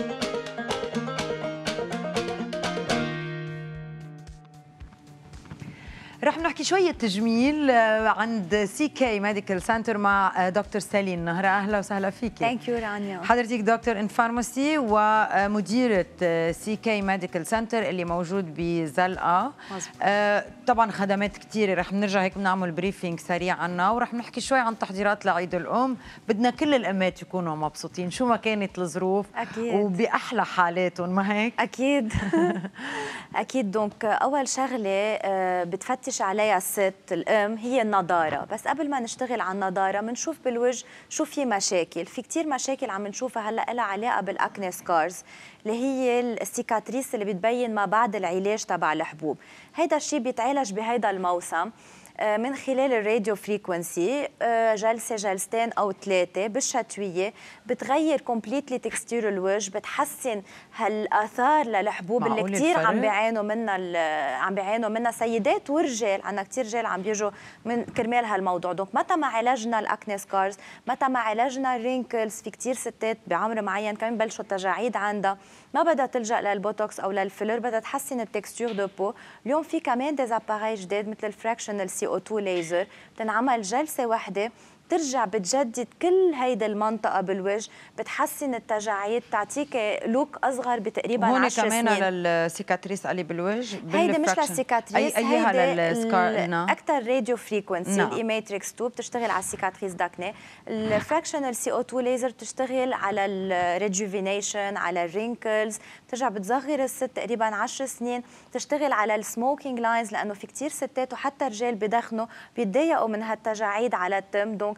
Thank you. رح نحكي شوية تجميل آه، عند سي كي ميديكال سنتر مع آه، دكتور سالين نهرة أهلا وسهلا فيكي ثانك يو رانيا حضرتك دكتور ان فارماسي ومديرة سي كي ميديكال سنتر اللي موجود بزلقة آه، طبعا خدمات كثيرة رح نرجع هيك بنعمل بريفينج سريع عنا ورح نحكي شوي عن تحضيرات لعيد الأم بدنا كل الأمات يكونوا مبسوطين شو ما كانت الظروف أكيد وبأحلى حالاتهم ما هيك أكيد أكيد دونك أول شغلة بتفتش تمشي عليها الست الام هي النضاره بس قبل ما نشتغل على النضاره بنشوف بالوجه شو في مشاكل في كثير مشاكل عم نشوفها هلا لها علاقه بالاكني سكارز اللي هي السيكاتريس اللي بتبين ما بعد العلاج تبع الحبوب هيدا الشيء بيتعالج بهيدا الموسم آه، من خلال الراديو فريكونسي آه، جلسه جلستين او ثلاثه بالشتويه بتغير كومبليتلي تكستير الوجه بتحسن هالاثار للحبوب اللي كثير عم بيعانوا منها عم بيعانوا منها سيدات ورجال عندنا كثير رجال عم بيجوا من كرمال هالموضوع دونك متى ما عالجنا الاكني سكارز متى ما عالجنا الرينكلز في كثير ستات بعمر معين كمان بلشوا التجاعيد عندها ما بدها تلجا للبوتوكس او للفيلر بدها تحسن التكستور دو بو اليوم في كمان ديزاباري جداد مثل الفراكشنال سي او 2 ليزر بتنعمل جلسه واحده بترجع بتجدد كل هيدي المنطقه بالوجه بتحسن التجاعيد تعطيك لوك اصغر بتقريبا 10 سنين هون كمان للسيكاتريس قلي بالوجه هيدي مش للسيكاتريس أي أيها للسكار اكثر راديو فريكونسي الاي ماتريكس 2 بتشتغل على السيكاتريس داكني الفراكشنال سي او 2 ليزر بتشتغل على الريجوفينيشن على الرينكلز بترجع بتصغر الست تقريبا 10 سنين بتشتغل على السموكينج لاينز لانه في كثير ستات وحتى رجال بدخنوا بيتضايقوا من هالتجاعيد على التم دونك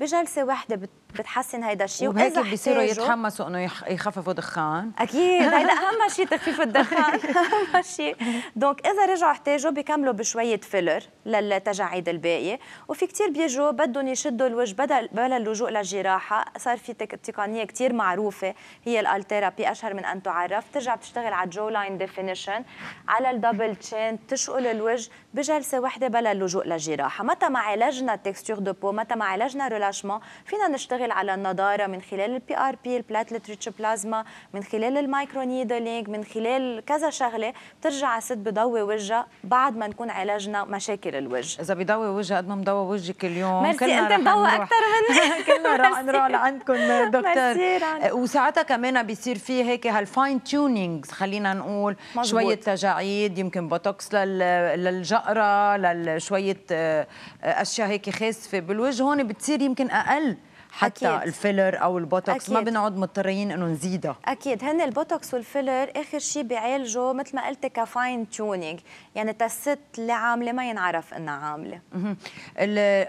بجلسه واحده بتحسن هيدا الشيء وهيك بيصيروا يتحمسوا انه يخففوا دخان اكيد هيدا اهم شيء تخفيف الدخان اهم شيء دونك اذا رجعوا احتاجوا بيكملوا بشويه فيلر للتجاعيد الباقيه وفي كثير بيجوا بدهم يشدوا الوجه بدل بلا اللجوء للجراحه صار في تقنيه كثير معروفه هي الالتيرابي اشهر من ان تعرف ترجع بتشتغل على الجو لاين ديفينيشن على الدبل تشين تشقل الوجه بجلسه واحده بلا اللجوء للجراحه متى ما عالجنا تكستور دو بو متى ما عالجنا بلاشما فينا نشتغل على النضاره من خلال البي ار بي البلاتلت ريتش بلازما من خلال المايكرو نيدلينج من خلال كذا شغله بترجع ست بضوي وجهها بعد ما نكون عالجنا مشاكل الوجه اذا بضوي وجهها قد ما مضوي وجهك اليوم ميرسي انت مضوى اكثر مني كلنا رح نروح لعندكم دكتور آه، وساعتها كمان بيصير في هيك هالفاين تيونينج خلينا نقول مزبوط. شويه تجاعيد يمكن بوتوكس للجقره لشويه آه، اشياء هيك خاسفه بالوجه هون بتصير يمكن يمكن اقل حتى أكيد. الفيلر او البوتوكس أكيد. ما بنقعد مضطرين انه نزيدها اكيد هن البوتوكس والفيلر اخر شيء بيعالجوا مثل ما قلت كفاين تيونينج يعني تست اللي عامله ما ينعرف انها عامله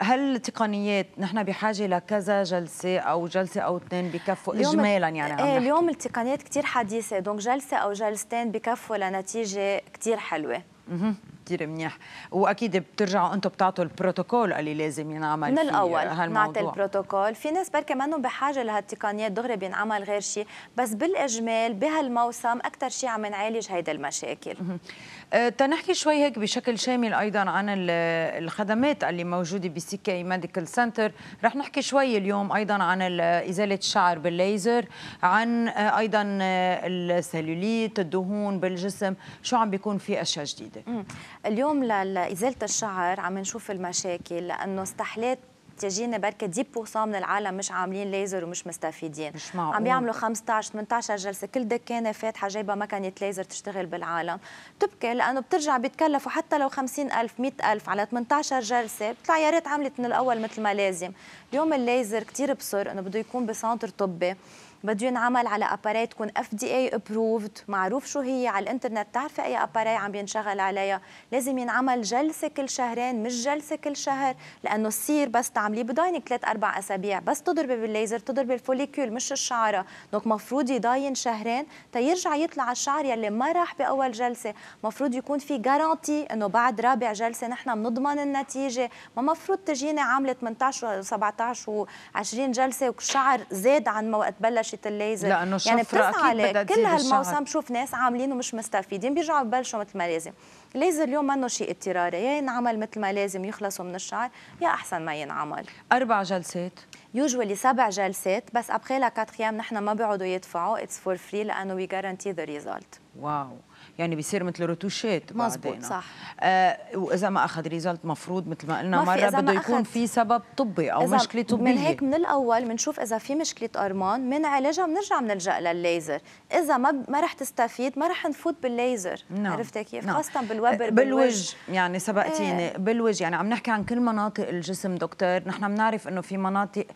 هل التقنيات نحن بحاجه لكذا جلسه او جلسه او اثنين بكفوا اجمالا يعني إيه، عم نحكي. اليوم التقنيات كثير حديثه دونك جلسه او جلستين بكفوا لنتيجه كثير حلوه كثير منيح واكيد بترجعوا انتم بتعطوا البروتوكول اللي لازم ينعمل من الاول نعطي البروتوكول في ناس بركي منهم بحاجه لهالتقنيات دغري بينعمل غير شيء بس بالاجمال بهالموسم اكثر شيء عم نعالج هيدا المشاكل أه، تنحكي شوي هيك بشكل شامل ايضا عن الخدمات اللي موجوده بسي كي ميديكال سنتر رح نحكي شوي اليوم ايضا عن ازاله الشعر بالليزر عن أه، ايضا أه، السلوليت الدهون بالجسم شو عم بيكون في اشياء جديده اليوم لازاله الشعر عم نشوف المشاكل لانه استحلات تجينا بركة 10% من العالم مش عاملين ليزر ومش مستفيدين مش معقول. عم بيعملوا 15 18 جلسة كل دكانة فاتحة جايبة مكنة ليزر تشتغل بالعالم تبكي لأنه بترجع بيتكلفوا حتى لو 50000 100000 على 18 جلسة بتطلع يا ريت عملت من الأول مثل ما لازم اليوم الليزر كثير بصر أنه بده يكون بسنتر طبي بده ينعمل على اباري تكون اف دي اي ابروفد معروف شو هي على الانترنت بتعرفي اي اباري عم بينشغل عليها لازم ينعمل جلسه كل شهرين مش جلسه كل شهر لانه السير بس تعمليه بضاينك ثلاث اربع اسابيع بس تضربي بالليزر تضربي الفوليكيول مش الشعره دونك مفروض يضاين شهرين تيرجع يطلع الشعر يلي ما راح باول جلسه مفروض يكون في جارانتي انه بعد رابع جلسه نحن بنضمن النتيجه ما مفروض تجيني عامله 18 و17 و20 جلسه والشعر زاد عن ما وقت بلش ورشه الليزر لانه يعني بتسعى أكيد كل هالموسم بشوف ناس عاملين ومش مستفيدين بيرجعوا ببلشوا مثل ما لازم الليزر اليوم منه شيء اضطراري يا ينعمل مثل ما لازم يخلصوا من الشعر يا احسن ما ينعمل اربع جلسات يوجوالي سبع جلسات بس ابخي لا كاتخيام نحن ما بيقعدوا يدفعوا اتس فور فري لانه وي جارانتي ذا ريزلت واو يعني بيصير مثل روتوشيت مزبوط صح آه واذا ما اخذ ريزلت مفروض مثل ما قلنا ما مره بده يكون في سبب طبي او مشكله طبيه من هيك من الاول بنشوف اذا في مشكله هرمون من علاجها بنرجع بنلجا للليزر اذا ما ما رح تستفيد ما رح نفوت بالليزر نعم. عرفتي كيف نعم. خاصه بالوبر آه، بالوجه, يعني سبقتيني ايه. بالوجه يعني عم نحكي عن كل مناطق الجسم دكتور نحن بنعرف انه في مناطق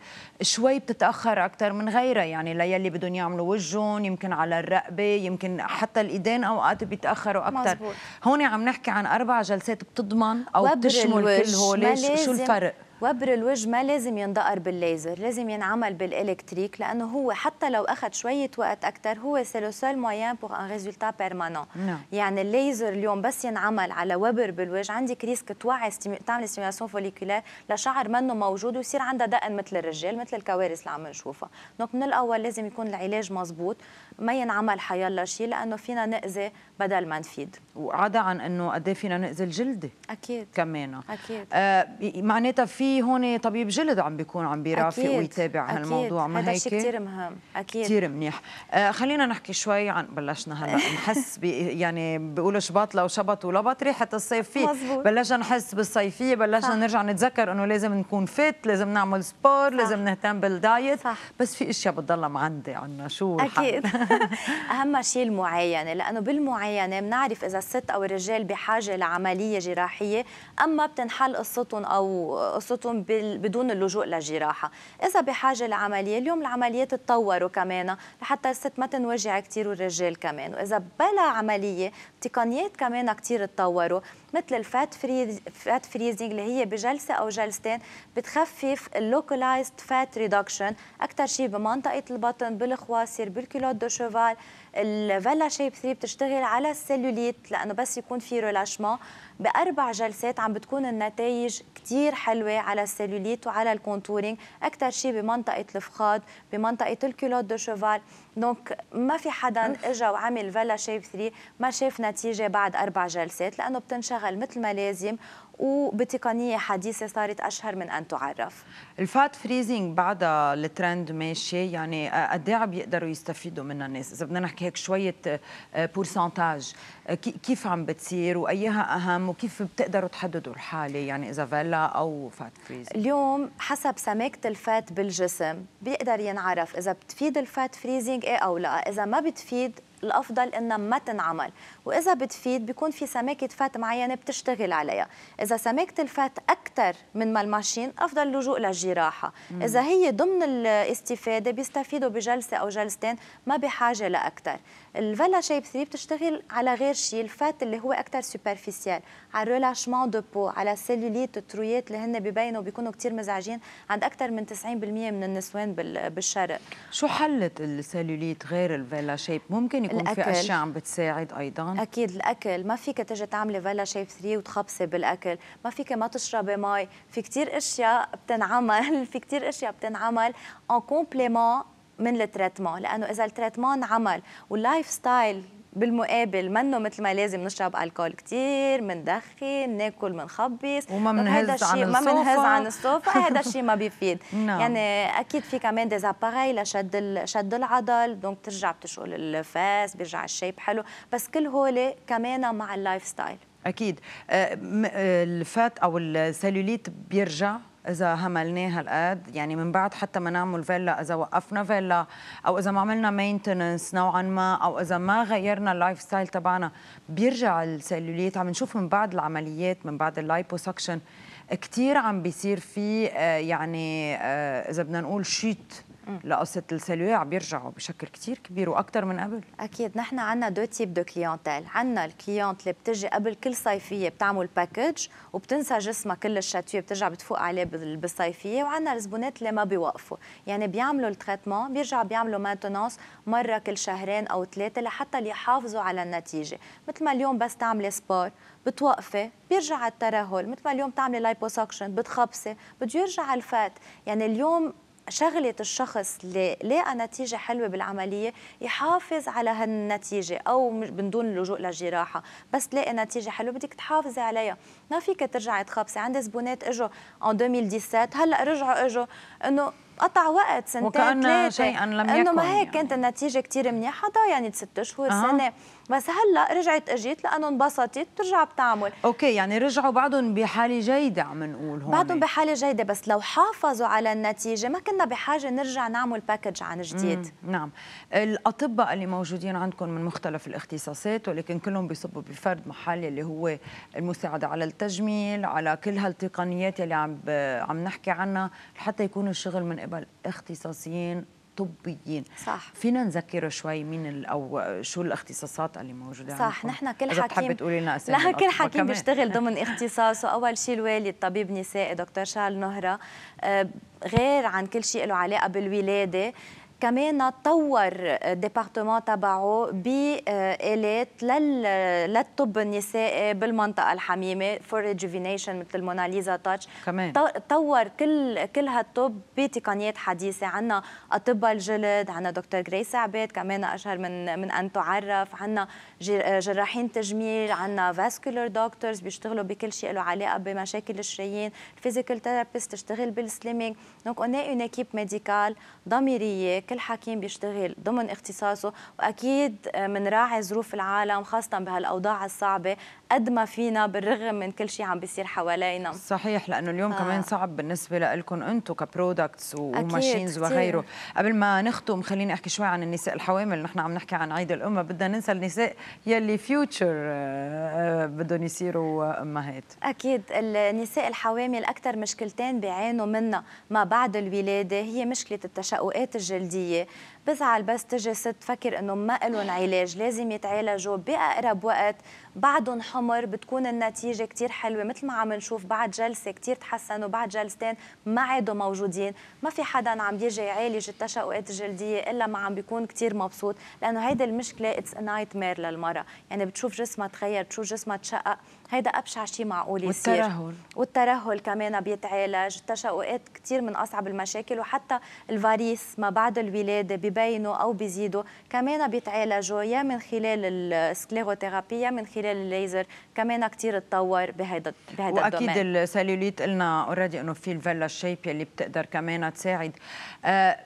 شوي بتتاخر اكثر من غيرها يعني ليلي بدهم يعملوا وجههم يمكن على الرقبه يمكن حتى الايدين اوقات بيتاخروا اكثر هون عم نحكي عن اربع جلسات بتضمن او بتشمل كل هول شو الفرق وبر الوجه ما لازم يندقر بالليزر لازم ينعمل بالالكتريك لانه هو حتى لو اخذ شويه وقت اكثر هو سي لو سول مويان بور ان ريزولتا بيرمانون يعني الليزر اليوم بس ينعمل على وبر بالوجه عندك ريسك توعي ستيمي... تعمل ستيميولاسيون فوليكولير لشعر منه موجود ويصير عندها دقن مثل الرجال مثل الكوارث اللي عم نشوفها دونك من الاول لازم يكون العلاج مزبوط ما ينعمل حيالله شيء لانه فينا ناذي بدل ما نفيد وعدا عن انه قد إيه فينا ناذي الجلد اكيد كمان اكيد آه معناتها في هون طبيب جلد عم بيكون عم بيرافق ويتابع أكيد. هالموضوع ما هيك هذا شيء كثير مهم اكيد كثير منيح آه خلينا نحكي شوي عن بلشنا هلا نحس بي يعني بيقولوا شباط لو شبط ولبط ريحه الصيف فيه بلشنا نحس بالصيفيه بلشنا نرجع نتذكر انه لازم نكون فت لازم نعمل سبور صح. لازم نهتم بالدايت صح. بس في اشياء بتضلها معندة عنا شو اكيد اهم شيء المعاينه لانه بالمعاينه معينه بنعرف اذا الست او الرجال بحاجه لعمليه جراحيه اما بتنحل قصتهم او قصتهم بدون اللجوء للجراحه اذا بحاجه لعمليه اليوم العمليات تطوروا كمان لحتى الست ما تنوجع كثير والرجال كمان واذا بلا عمليه تقنيات كمان كثير تطوروا مثل الفات فريز فات فريزنج اللي هي بجلسه او جلستين بتخفف اللوكلايزد فات ريدكشن اكثر شيء بمنطقه البطن بالخواصر بالكيلوت دو شوفال الفيلا شيب 3 بتشتغل على السيلوليت لانه بس يكون في ريلاشمون بأربع جلسات عم بتكون النتائج كثير حلوة على السيلوليت وعلى الكونتورينج أكثر شيء بمنطقة الفخاد بمنطقة الكيلوت دو شوفال دونك ما في حدا اجى وعمل فيلا شيب 3 ما شاف نتيجة بعد أربع جلسات لأنه بتنشغل مثل ما لازم وبتقنية حديثة صارت أشهر من أن تعرف الفات فريزنج بعدها الترند ماشي يعني قد ايه عم بيقدروا يستفيدوا منها الناس إذا بدنا نحكي هيك شوية بورسنتاج آه، آه، كيف عم بتصير وأيها أهم العالم وكيف بتقدروا تحددوا الحاله يعني اذا فيلا او فات فريز اليوم حسب سماكه الفات بالجسم بيقدر ينعرف اذا بتفيد الفات فريزنج ايه او لا اذا ما بتفيد الافضل انها ما تنعمل واذا بتفيد بيكون في سماكه فات معينه بتشتغل عليها اذا سماكه الفات اكثر من ما الماشين افضل اللجوء للجراحه مم. اذا هي ضمن الاستفاده بيستفيدوا بجلسه او جلستين ما بحاجه لاكثر الفيلا شيب 3 بتشتغل على غير شيء الفات اللي هو اكثر سوبرفيسيال على الريلاشمون دو بو على سيلوليت الترويات اللي هن ببينوا بيكونوا كثير مزعجين عند اكثر من 90% من النسوان بالشرق شو حلت السيلوليت غير الفيلا شيب ممكن يكون بيكون الأكل. في اشياء عم بتساعد ايضا اكيد الاكل ما فيك تجي تعملي فيلا شيف 3 وتخبصي بالاكل ما فيك ما تشربي مي في كثير اشياء بتنعمل في كثير اشياء بتنعمل ان كومبليمون من التريتمون لانه اذا التريتمون عمل واللايف ستايل بالمقابل منه مثل ما لازم نشرب الكول كثير مندخن ناكل منخبص وما منهز عن الصوفة ما منهز عن الصوفة هذا الشيء ما بيفيد نعم. يعني اكيد في كمان ديزاباري لشد شد العضل دونك بترجع بتشقل الفاس بيرجع الشيب حلو بس كل هول كمان مع اللايف ستايل اكيد آه، آه، الفات او السلوليت بيرجع اذا هملناه هالقد يعني من بعد حتى ما نعمل فيلا اذا وقفنا فيلا او اذا ما عملنا مينتننس نوعا ما او اذا ما غيرنا اللايف ستايل تبعنا بيرجع السلوليت عم نشوف من بعد العمليات من بعد اللايبوسكشن كثير عم بيصير في آه، يعني آه، اذا بدنا نقول شيت لقصه عم بيرجعوا بشكل كثير كبير واكثر من قبل اكيد نحن عندنا دو تيب دو كليونتيل عندنا الكليونت اللي بتجي قبل كل صيفيه بتعمل باكج وبتنسى جسمها كل الشتويه بترجع بتفوق عليه بالصيفيه وعندنا الزبونات اللي ما بيوقفوا يعني بيعملوا التريتمون بيرجعوا بيعملوا مانتونس مره كل شهرين او ثلاثه لحتى يحافظوا على النتيجه مثل ما اليوم بس تعملي سبور بتوقفي بيرجع الترهل مثل ما اليوم تعملي لايبوسكشن بتخبصي بده يرجع الفات يعني اليوم شغلة الشخص اللي لقى نتيجة حلوة بالعملية يحافظ على هالنتيجة أو من دون اللجوء للجراحة بس تلاقي نتيجة حلوة بدك تحافظي عليها ما فيك ترجعي تخبصي عندي زبونات اجوا ان 2017 هلا رجعوا اجوا انه قطع وقت سنتين وكأن ثلاثة شيئا لم يكن انه ما هيك يعني. كانت النتيجه كثير منيحه ضايعت يعني ست شهور أه. سنه بس هلا رجعت اجيت لانه انبسطت بترجع بتعمل اوكي يعني رجعوا بعضهم بحاله جيده عم نقول هون بعضهم بحاله جيده بس لو حافظوا على النتيجه ما كنا بحاجه نرجع نعمل باكج عن جديد مم. نعم الاطباء اللي موجودين عندكم من مختلف الاختصاصات ولكن كلهم بيصبوا بفرد محل اللي هو المساعده على التجميل على كل هالتقنيات اللي عم عم نحكي عنها لحتى يكون الشغل من قبل اختصاصيين طبيين صح فينا نذكر شوي مين او شو الاختصاصات اللي موجوده صح نحن كل حكيم تقولي لنا لا كل حكيم بيشتغل ضمن اختصاصه اول شيء الوالد طبيب نسائي دكتور شارل نهره آه، غير عن كل شيء له علاقه بالولاده كمان طور ديبارتمون تبعه بآلات آه، آه، للطب النسائي بالمنطقة الحميمة فور ريجوفينيشن مثل موناليزا تاتش كمان طور كل كل هالطب بتقنيات حديثة عندنا أطباء الجلد عندنا دكتور جريس عبيد كمان أشهر من من أن تعرف عندنا آه، جراحين تجميل عندنا فاسكولار دكتورز بيشتغلوا بكل شيء له علاقة بمشاكل الشرايين الفيزيكال ثيرابيست تشتغل بالسليمينج دونك اون اون اكيب ميديكال ضميرية كل حكيم بيشتغل ضمن اختصاصه واكيد بنراعي آه، ظروف العالم خاصه بهالاوضاع الصعبه قد ما فينا بالرغم من كل شيء عم بيصير حوالينا صحيح لانه اليوم آه. كمان صعب بالنسبه لكم انتم كبرودكتس وماشينز وغيره قبل ما نختم خليني احكي شوي عن النساء الحوامل نحن عم نحكي عن عيد الامه بدنا ننسى النساء يلي فيوتشر آه، بدهم يصيروا امهات اكيد النساء الحوامل اكثر مشكلتين بيعانوا منها ما بعد الولاده هي مشكله التشققات الجلديه بزعل بس تجي ست تفكر انه ما لهم علاج لازم يتعالجوا باقرب وقت بعدهم حمر بتكون النتيجه كثير حلوه مثل ما عم نشوف بعد جلسه كثير تحسنوا بعد جلستين ما عادوا موجودين ما في حدا عم بيجي يعالج التشققات الجلديه الا ما عم بيكون كثير مبسوط لانه هيدي المشكله اتس نايت مير للمراه يعني بتشوف جسمها تغير بتشوف جسمها تشقق هيدا ابشع شيء معقول يصير والترهل والترهل كمان بيتعالج التشققات كثير من اصعب المشاكل وحتى الفاريس ما بعد الولاده ببينوا او بيزيدوا كمان بيتعالجوا يا من خلال السكليروثيرابي يا من خلال الليزر كمان كثير تطور بهيدا بهيدا واكيد السلوليت قلنا اوريدي انه في الفيلا شيب اللي بتقدر كمان تساعد آه،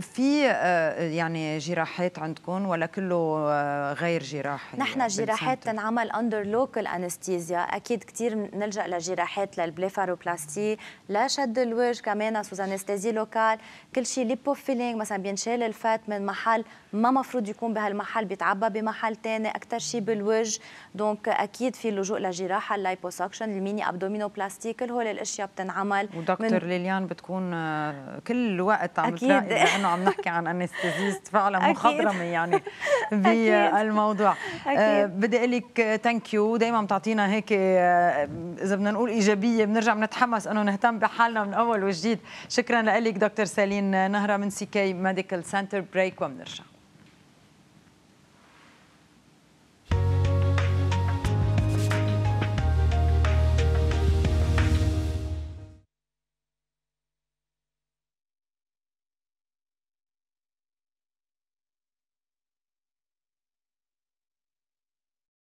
في آه، يعني جراحات عندكم ولا كله آه، غير جراحي نحن يعني جراحات تنعمل اندر لوكال انستيزيا اكيد كثير نلجا لجراحات للبليفاروبلاستي لشد الوجه كمان سوز انستيزي لوكال كل شيء ليبوفيلينغ مثلا بينشال الفات من محل ما مفروض يكون بهالمحل بيتعبى بمحل ثاني اكثر شيء بالوجه دونك اكيد في لجوء لجراحه الليبوسكشن الميني ابدومينوبلاستي كل هول الاشياء بتنعمل ودكتور من... ليليان بتكون آه، كل الوقت عم أكيد. تلاقي لانه عم نحكي عن انستيزيست فعلا مخضرمه يعني بالموضوع أكيد. أه بدي اقول لك ثانك يو دائما بتعطينا هيك هيك آه، اذا بدنا نقول ايجابيه بنرجع بنتحمس انه نهتم بحالنا من اول وجديد شكرا لك دكتور سالين نهره من سي كي ميديكال سنتر بريك وبنرجع